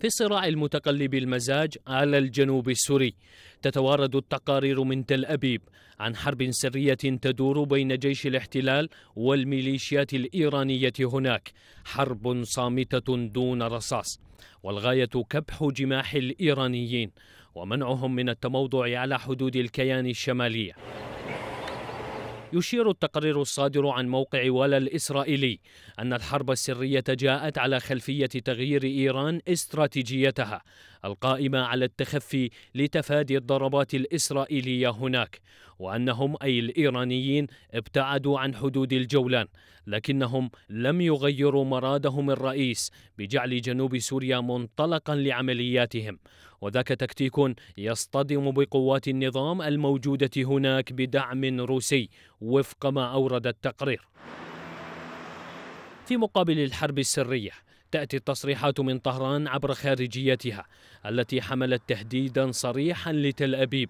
في صراع المتقلب المزاج على الجنوب السوري تتوارد التقارير من تل أبيب عن حرب سرية تدور بين جيش الاحتلال والميليشيات الإيرانية هناك حرب صامتة دون رصاص والغاية كبح جماح الإيرانيين ومنعهم من التموضع على حدود الكيان الشمالية يشير التقرير الصادر عن موقع ولا الإسرائيلي أن الحرب السرية جاءت على خلفية تغيير إيران استراتيجيتها القائمة على التخفي لتفادي الضربات الإسرائيلية هناك وأنهم أي الإيرانيين ابتعدوا عن حدود الجولان لكنهم لم يغيروا مرادهم الرئيس بجعل جنوب سوريا منطلقا لعملياتهم وذاك تكتيك يصطدم بقوات النظام الموجودة هناك بدعم روسي وفق ما أورد التقرير في مقابل الحرب السريه تأتي التصريحات من طهران عبر خارجيتها التي حملت تهديدا صريحا لتل أبيب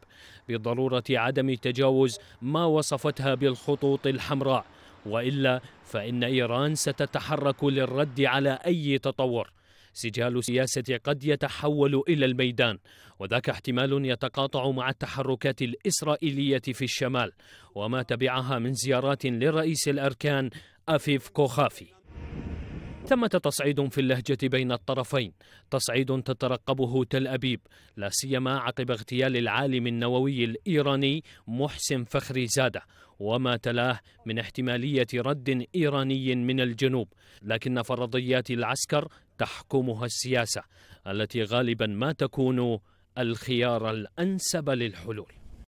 بضرورة عدم تجاوز ما وصفتها بالخطوط الحمراء وإلا فإن إيران ستتحرك للرد على أي تطور سجال السياسة قد يتحول إلى الميدان وذاك احتمال يتقاطع مع التحركات الإسرائيلية في الشمال وما تبعها من زيارات لرئيس الأركان أفيف كوخافي ثمة تصعيد في اللهجة بين الطرفين تصعيد تترقبه تل أبيب لا سيما عقب اغتيال العالم النووي الإيراني محسن فخري زادة وما تلاه من احتمالية رد إيراني من الجنوب لكن فرضيات العسكر تحكمها السياسة التي غالبا ما تكون الخيار الأنسب للحلول